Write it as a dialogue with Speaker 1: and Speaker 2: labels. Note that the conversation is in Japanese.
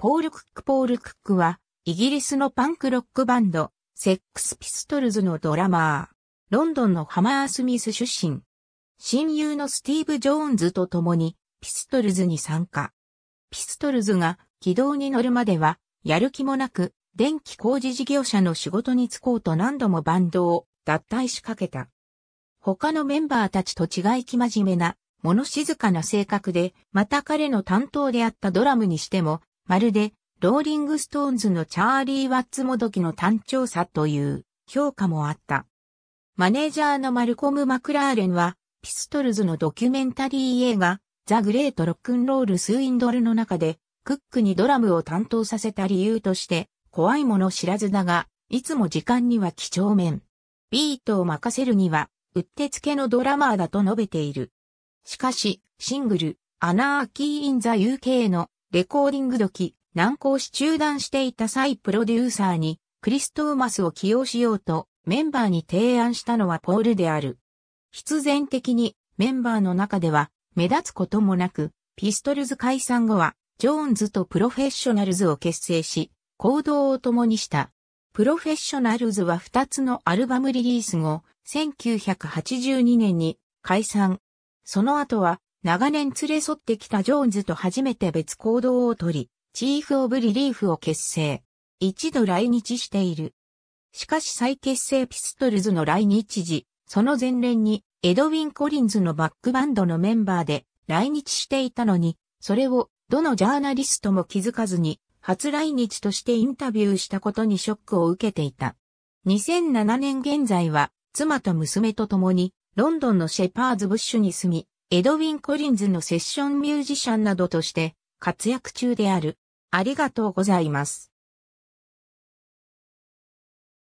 Speaker 1: ポール・クック・ポール・クックは、イギリスのパンクロックバンド、セックス・ピストルズのドラマー。ロンドンのハマースミス出身。親友のスティーブ・ジョーンズと共に、ピストルズに参加。ピストルズが軌道に乗るまでは、やる気もなく、電気工事事業者の仕事に就こうと何度もバンドを脱退しかけた。他のメンバーたちと違い気まじめな、物静かな性格で、また彼の担当であったドラムにしても、まるで、ローリングストーンズのチャーリー・ワッツもどきの単調さという評価もあった。マネージャーのマルコム・マクラーレンは、ピストルズのドキュメンタリー映画、ザ・グレート・ロックンロール・スインドルの中で、クックにドラムを担当させた理由として、怖いもの知らずだが、いつも時間には几帳面。ビートを任せるには、うってつけのドラマーだと述べている。しかし、シングル、アナーキー・イン・ザ・ UK のレコーディング時、難航し中断していた際プロデューサーに、クリストーマスを起用しようと、メンバーに提案したのはポールである。必然的に、メンバーの中では、目立つこともなく、ピストルズ解散後は、ジョーンズとプロフェッショナルズを結成し、行動を共にした。プロフェッショナルズは2つのアルバムリリース後、1982年に解散。その後は長年連れ添ってきたジョーンズと初めて別行動をとり、チーフ・オブ・リリーフを結成。一度来日している。しかし再結成ピストルズの来日時、その前年にエドウィン・コリンズのバックバンドのメンバーで来日していたのに、それをどのジャーナリストも気づかずに初来日としてインタビューしたことにショックを受けていた。2007年現在は妻と娘と共にロンドンのシェパーズ・ブッシュに住み、エドウィン・コリンズのセッションミュージシャンなどとして活躍中である。ありがとうございます。